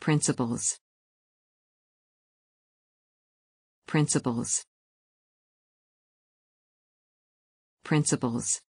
Principles. Principles. Principles.